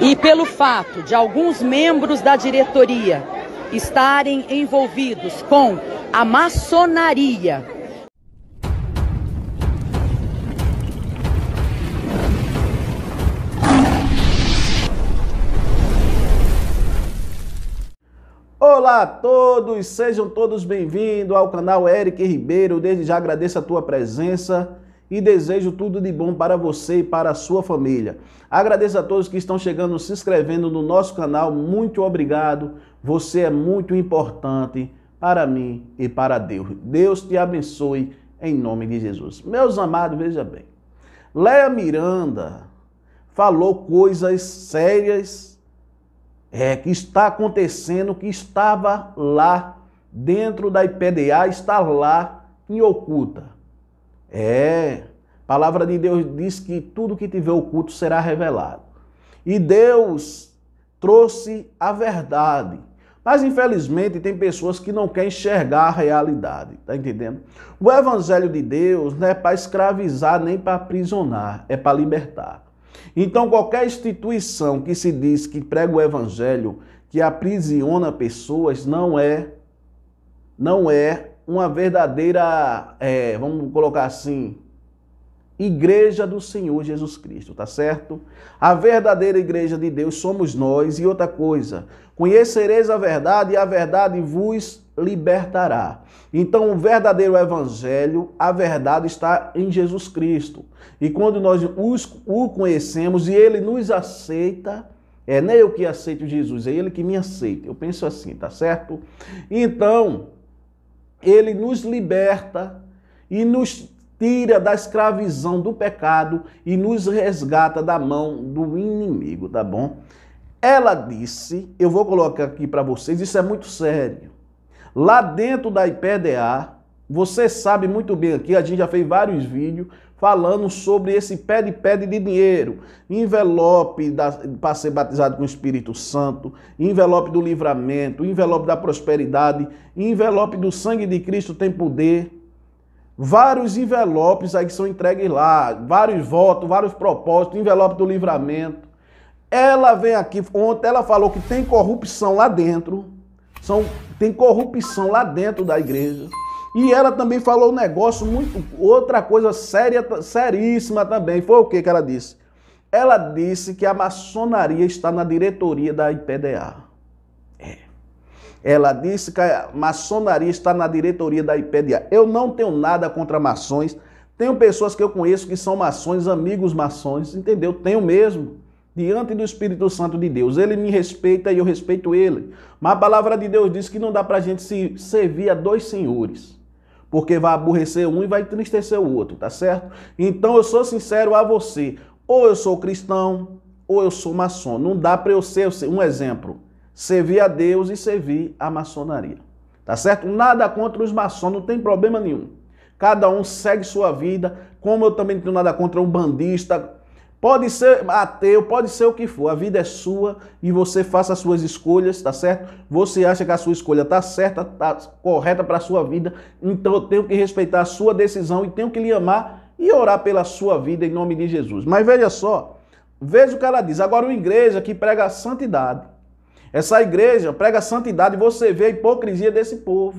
E pelo fato de alguns membros da diretoria estarem envolvidos com a maçonaria. Olá a todos, sejam todos bem-vindos ao canal Eric Ribeiro. Desde já agradeço a tua presença e desejo tudo de bom para você e para a sua família. Agradeço a todos que estão chegando, se inscrevendo no nosso canal. Muito obrigado. Você é muito importante para mim e para Deus. Deus te abençoe em nome de Jesus. Meus amados, veja bem. Léa Miranda falou coisas sérias é, que está acontecendo, que estava lá dentro da IPDA, está lá em oculta. É. A palavra de Deus diz que tudo que tiver oculto será revelado. E Deus trouxe a verdade. Mas infelizmente tem pessoas que não querem enxergar a realidade, tá entendendo? O evangelho de Deus não é para escravizar nem para aprisionar, é para libertar. Então qualquer instituição que se diz que prega o evangelho, que aprisiona pessoas, não é não é uma verdadeira, é, vamos colocar assim, igreja do Senhor Jesus Cristo, tá certo? A verdadeira igreja de Deus somos nós. E outra coisa, conhecereis a verdade e a verdade vos libertará. Então, o verdadeiro evangelho, a verdade está em Jesus Cristo. E quando nós o conhecemos e ele nos aceita, é nem né, eu que aceito Jesus, é ele que me aceita. Eu penso assim, tá certo? Então, ele nos liberta e nos tira da escravização do pecado e nos resgata da mão do inimigo, tá bom? Ela disse, eu vou colocar aqui para vocês, isso é muito sério. Lá dentro da IPDA, você sabe muito bem aqui, a gente já fez vários vídeos falando sobre esse pede-pede de dinheiro, envelope para ser batizado com o Espírito Santo, envelope do livramento, envelope da prosperidade, envelope do sangue de Cristo tem poder. Vários envelopes aí que são entregues lá, vários votos, vários propósitos, envelope do livramento. Ela vem aqui, ontem ela falou que tem corrupção lá dentro, são, tem corrupção lá dentro da igreja. E ela também falou um negócio muito outra coisa séria, seríssima também. Foi o que que ela disse? Ela disse que a maçonaria está na diretoria da IPDA. É. Ela disse que a maçonaria está na diretoria da IPDA. Eu não tenho nada contra maçons. Tenho pessoas que eu conheço que são maçons, amigos maçons, entendeu? Tenho mesmo. Diante do Espírito Santo de Deus. Ele me respeita e eu respeito ele. Mas a palavra de Deus diz que não dá para a gente se servir a dois senhores porque vai aborrecer um e vai entristecer o outro, tá certo? Então eu sou sincero a você, ou eu sou cristão, ou eu sou maçom. Não dá para eu ser, um exemplo, servir a Deus e servir a maçonaria. Tá certo? Nada contra os maçons, não tem problema nenhum. Cada um segue sua vida, como eu também não tenho nada contra um bandista, Pode ser ateu, pode ser o que for. A vida é sua e você faça as suas escolhas, tá certo? Você acha que a sua escolha tá certa, tá correta para a sua vida, então eu tenho que respeitar a sua decisão e tenho que lhe amar e orar pela sua vida em nome de Jesus. Mas veja só, veja o que ela diz. Agora, uma igreja que prega a santidade. Essa igreja prega a santidade, você vê a hipocrisia desse povo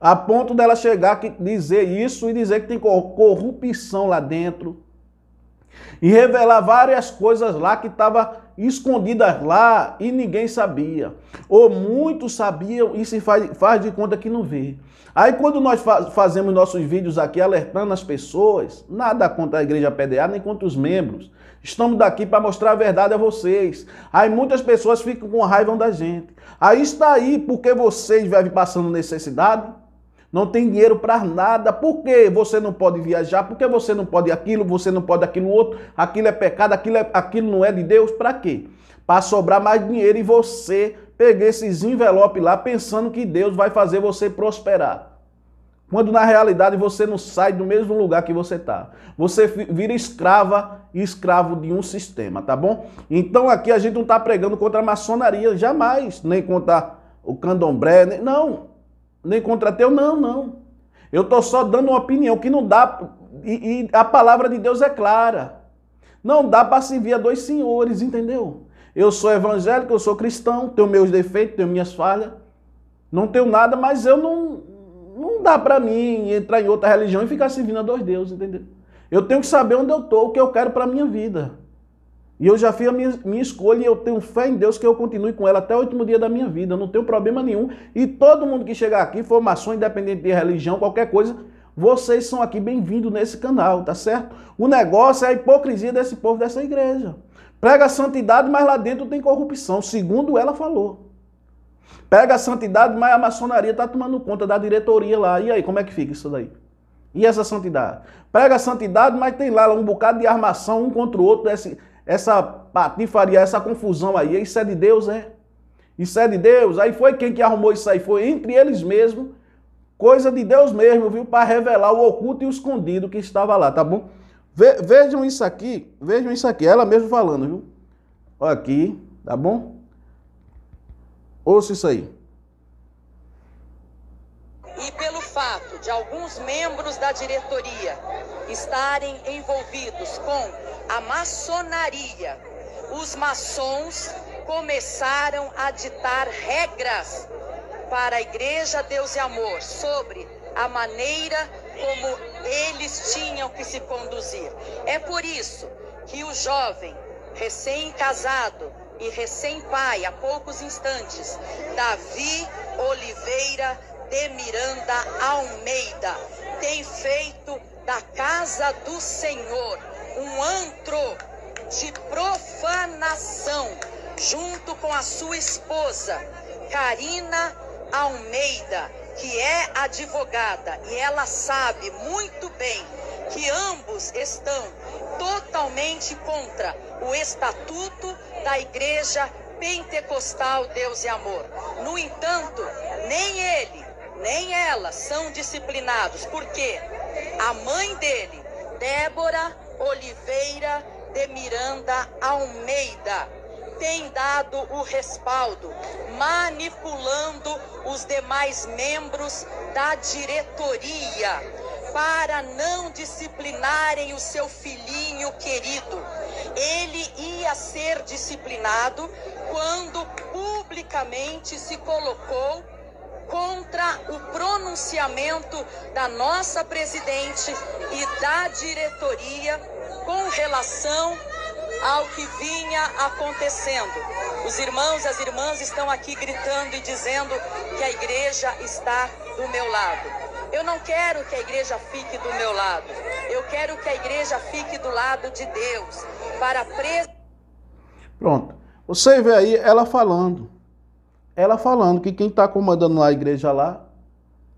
a ponto dela chegar que dizer isso e dizer que tem corrupção lá dentro, e revelar várias coisas lá que estavam escondidas lá e ninguém sabia. Ou muitos sabiam e se faz, faz de conta que não vê. Aí quando nós faz, fazemos nossos vídeos aqui alertando as pessoas, nada contra a igreja PDA nem contra os membros. Estamos daqui para mostrar a verdade a vocês. Aí muitas pessoas ficam com raiva da gente. Aí está aí porque vocês vivem passando necessidade, não tem dinheiro para nada. Por que você não pode viajar? Por que você não pode aquilo? Você não pode aquilo outro? Aquilo é pecado, aquilo, é, aquilo não é de Deus. Para quê? Para sobrar mais dinheiro e você pegar esses envelopes lá pensando que Deus vai fazer você prosperar. Quando na realidade você não sai do mesmo lugar que você está. Você vira escrava e escravo de um sistema, tá bom? Então aqui a gente não está pregando contra a maçonaria, jamais, nem contra o candomblé, nem... não nem contra teu, não, não. Eu estou só dando uma opinião que não dá, e, e a palavra de Deus é clara. Não dá para servir a dois senhores, entendeu? Eu sou evangélico, eu sou cristão, tenho meus defeitos, tenho minhas falhas, não tenho nada, mas eu não, não dá para mim entrar em outra religião e ficar servindo a dois deuses, entendeu? Eu tenho que saber onde eu estou, o que eu quero para minha vida. E eu já fiz a minha, minha escolha e eu tenho fé em Deus que eu continue com ela até o último dia da minha vida. Eu não tenho problema nenhum. E todo mundo que chegar aqui, formação independente de religião, qualquer coisa, vocês são aqui bem-vindos nesse canal, tá certo? O negócio é a hipocrisia desse povo, dessa igreja. Prega a santidade, mas lá dentro tem corrupção, segundo ela falou. Pega a santidade, mas a maçonaria está tomando conta da diretoria lá. E aí, como é que fica isso daí? E essa santidade? Prega a santidade, mas tem lá um bocado de armação um contra o outro. Desse essa patifaria, essa confusão aí, isso é de Deus, é? Isso é de Deus? Aí foi quem que arrumou isso aí? Foi entre eles mesmos, coisa de Deus mesmo, viu? Para revelar o oculto e o escondido que estava lá, tá bom? Ve vejam isso aqui, vejam isso aqui, ela mesmo falando, viu? Olha aqui, tá bom? Ouça isso aí. E pelo fato de alguns membros da diretoria estarem envolvidos com a maçonaria. Os maçons começaram a ditar regras para a Igreja Deus e Amor sobre a maneira como eles tinham que se conduzir. É por isso que o jovem recém-casado e recém-pai, há poucos instantes, Davi Oliveira de Miranda Almeida, tem feito da casa do Senhor um antro de profanação junto com a sua esposa, Karina Almeida, que é advogada, e ela sabe muito bem que ambos estão totalmente contra o estatuto da Igreja Pentecostal Deus e Amor. No entanto, nem ele, nem ela são disciplinados, porque a mãe dele, Débora Oliveira de Miranda Almeida tem dado o respaldo, manipulando os demais membros da diretoria para não disciplinarem o seu filhinho querido. Ele ia ser disciplinado quando publicamente se colocou contra o pronunciamento da nossa presidente e da diretoria com relação ao que vinha acontecendo. Os irmãos e as irmãs estão aqui gritando e dizendo que a igreja está do meu lado. Eu não quero que a igreja fique do meu lado. Eu quero que a igreja fique do lado de Deus para pres... Pronto. Você vê aí ela falando ela falando que quem está comandando a igreja lá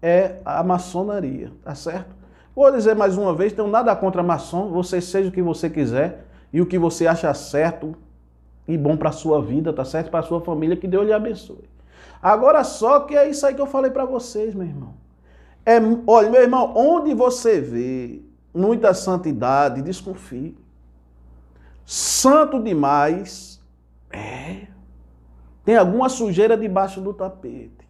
é a maçonaria, tá certo? Vou dizer mais uma vez, tenho nada contra maçom, você seja o que você quiser e o que você acha certo e bom para a sua vida, tá certo? Para a sua família, que Deus lhe abençoe. Agora só que é isso aí que eu falei para vocês, meu irmão. É, olha, meu irmão, onde você vê muita santidade, desconfie. Santo demais, é, tem alguma sujeira debaixo do tapete.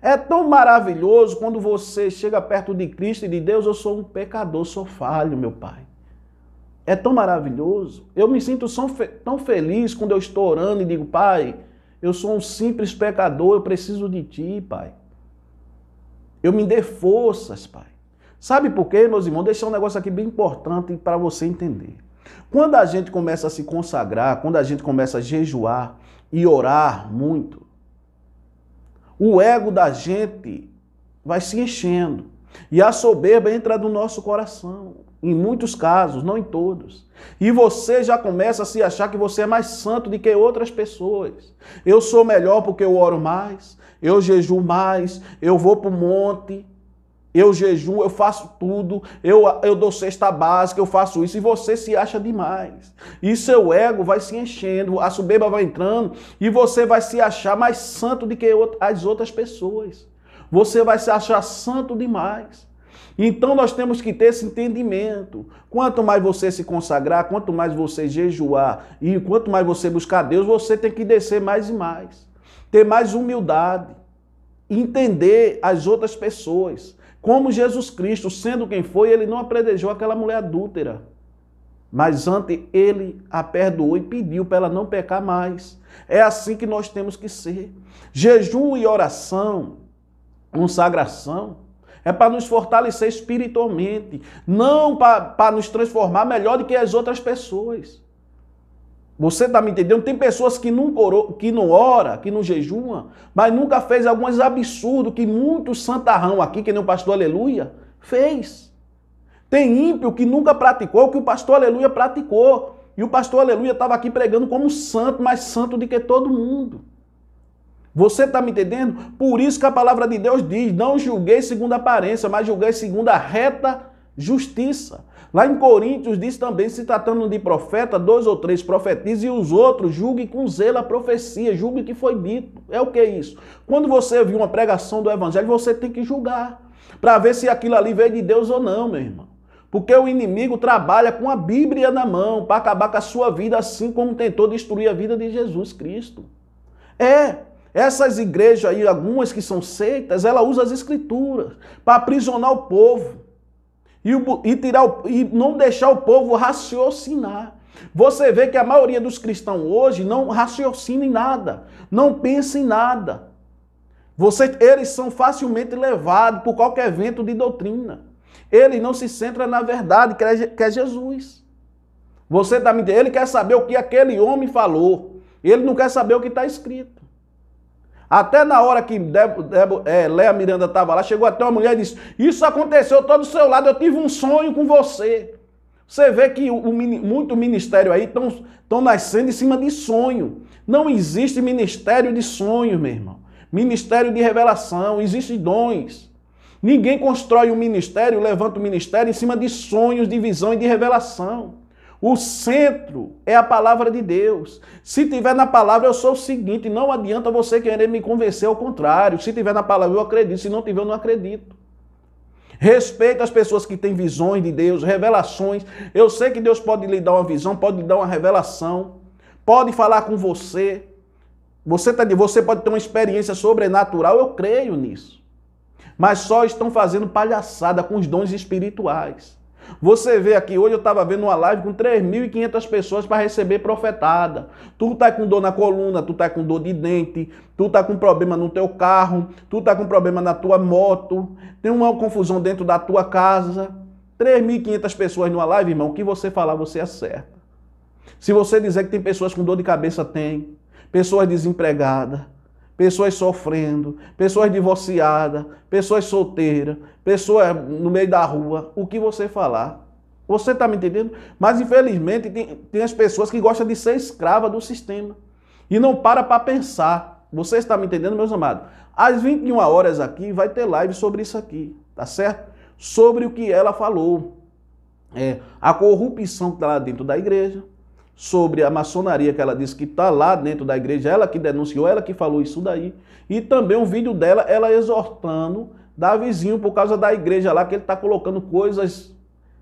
É tão maravilhoso quando você chega perto de Cristo e de Deus, eu sou um pecador, sou falho, meu Pai. É tão maravilhoso. Eu me sinto tão feliz quando eu estou orando e digo, Pai, eu sou um simples pecador, eu preciso de Ti, Pai. Eu me dê forças, Pai. Sabe por quê, meus irmãos? Deixar um negócio aqui bem importante para você entender. Quando a gente começa a se consagrar, quando a gente começa a jejuar, e orar muito, o ego da gente vai se enchendo. E a soberba entra no nosso coração, em muitos casos, não em todos. E você já começa a se achar que você é mais santo do que outras pessoas. Eu sou melhor porque eu oro mais, eu jejuo mais, eu vou para o monte eu jejuo, eu faço tudo, eu, eu dou cesta básica, eu faço isso, e você se acha demais. E seu ego vai se enchendo, a soberba vai entrando, e você vai se achar mais santo do que as outras pessoas. Você vai se achar santo demais. Então nós temos que ter esse entendimento. Quanto mais você se consagrar, quanto mais você jejuar e quanto mais você buscar Deus, você tem que descer mais e mais. Ter mais humildade, entender as outras pessoas. Como Jesus Cristo, sendo quem foi, ele não apredejou aquela mulher adúltera. Mas antes ele a perdoou e pediu para ela não pecar mais. É assim que nós temos que ser. Jejum e oração, consagração, é para nos fortalecer espiritualmente, não para nos transformar melhor do que as outras pessoas. Você está me entendendo? Tem pessoas que não, coro, que não ora, que não jejuma, mas nunca fez alguns absurdos que muito santarrão aqui, que nem o pastor Aleluia, fez. Tem ímpio que nunca praticou o que o pastor Aleluia praticou. E o pastor Aleluia estava aqui pregando como santo, mais santo do que todo mundo. Você está me entendendo? Por isso que a palavra de Deus diz: não julguei segundo a aparência, mas julguei segundo a reta justiça. Lá em Coríntios diz também, se tratando de profeta, dois ou três profetizem e os outros julguem com zelo a profecia, julguem o que foi dito. É o que é isso? Quando você viu uma pregação do evangelho, você tem que julgar para ver se aquilo ali veio de Deus ou não, meu irmão. Porque o inimigo trabalha com a Bíblia na mão para acabar com a sua vida, assim como tentou destruir a vida de Jesus Cristo. É, essas igrejas aí, algumas que são seitas, ela usa as escrituras para aprisionar o povo e, o, e, tirar o, e não deixar o povo raciocinar. Você vê que a maioria dos cristãos hoje não raciocina em nada, não pensa em nada. Você, eles são facilmente levados por qualquer vento de doutrina. Ele não se centra na verdade, que é, que é Jesus. Você está me Ele quer saber o que aquele homem falou. Ele não quer saber o que está escrito. Até na hora que Debo, Debo, é, Léa Miranda estava lá, chegou até uma mulher e disse: Isso aconteceu todo do seu lado, eu tive um sonho com você. Você vê que o, o, muito ministério aí estão nascendo em cima de sonho. Não existe ministério de sonho, meu irmão. Ministério de revelação, existem dons. Ninguém constrói um ministério, levanta o um ministério em cima de sonhos, de visão e de revelação. O centro é a palavra de Deus. Se tiver na palavra, eu sou o seguinte: não adianta você querer me convencer ao contrário. Se tiver na palavra, eu acredito. Se não tiver, eu não acredito. Respeito as pessoas que têm visões de Deus, revelações. Eu sei que Deus pode lhe dar uma visão, pode lhe dar uma revelação, pode falar com você. Você, tá, você pode ter uma experiência sobrenatural, eu creio nisso. Mas só estão fazendo palhaçada com os dons espirituais. Você vê aqui, hoje eu estava vendo uma live com 3.500 pessoas para receber profetada. Tu tá com dor na coluna, tu tá com dor de dente, tu tá com problema no teu carro, tu tá com problema na tua moto, tem uma confusão dentro da tua casa. 3.500 pessoas numa live, irmão, o que você falar, você acerta. Se você dizer que tem pessoas com dor de cabeça, tem. Pessoas desempregadas pessoas sofrendo, pessoas divorciadas, pessoas solteiras, pessoas no meio da rua, o que você falar. Você está me entendendo? Mas infelizmente tem, tem as pessoas que gostam de ser escrava do sistema e não para para pensar. Você está me entendendo, meus amados? Às 21 horas aqui vai ter live sobre isso aqui, tá certo? Sobre o que ela falou. É, a corrupção que está lá dentro da igreja, sobre a maçonaria que ela disse que está lá dentro da igreja, ela que denunciou, ela que falou isso daí, e também um vídeo dela, ela exortando Davizinho por causa da igreja lá, que ele está colocando coisas,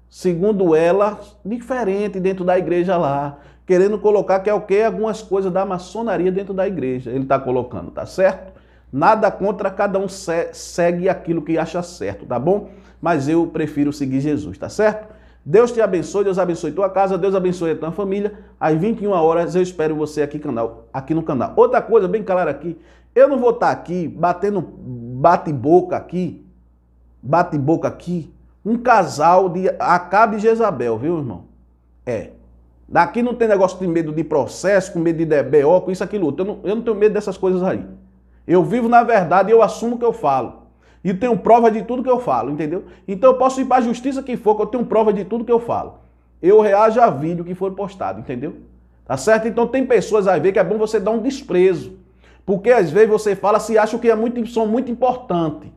segundo ela, diferente dentro da igreja lá, querendo colocar que é o que? Algumas coisas da maçonaria dentro da igreja, ele está colocando, tá certo? Nada contra, cada um segue aquilo que acha certo, tá bom? Mas eu prefiro seguir Jesus, tá certo? Deus te abençoe, Deus abençoe tua casa, Deus abençoe a tua família. Às 21 horas eu espero você aqui, canal, aqui no canal. Outra coisa, bem clara aqui, eu não vou estar tá aqui batendo bate-boca aqui, bate-boca aqui, um casal de Acabe e Jezabel, viu, irmão? É. Daqui não tem negócio de medo de processo, com medo de BO, com isso, aquilo, outro. Eu não, eu não tenho medo dessas coisas aí. Eu vivo na verdade e eu assumo o que eu falo. E tenho prova de tudo que eu falo, entendeu? Então eu posso ir para a justiça quem for, que eu tenho prova de tudo que eu falo. Eu reajo a vídeo que for postado, entendeu? Tá certo? Então tem pessoas a ver que é bom você dar um desprezo. Porque às vezes você fala se acha que é muito, são muito importante.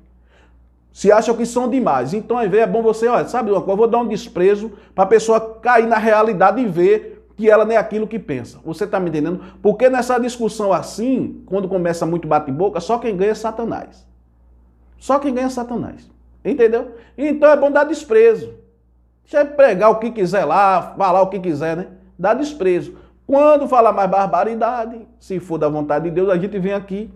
Se acha que são demais. Então, às vezes, é bom você, olha, sabe uma coisa, eu vou dar um desprezo para a pessoa cair na realidade e ver que ela não é aquilo que pensa. Você está me entendendo? Porque nessa discussão assim, quando começa muito bate-boca, só quem ganha é Satanás. Só quem ganha é Satanás. Entendeu? Então é bom dar desprezo. Deixa é pregar o que quiser lá, falar o que quiser, né? Dá desprezo. Quando falar mais barbaridade, se for da vontade de Deus, a gente vem aqui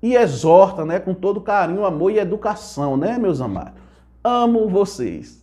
e exorta, né? Com todo carinho, amor e educação, né, meus amados? Amo vocês.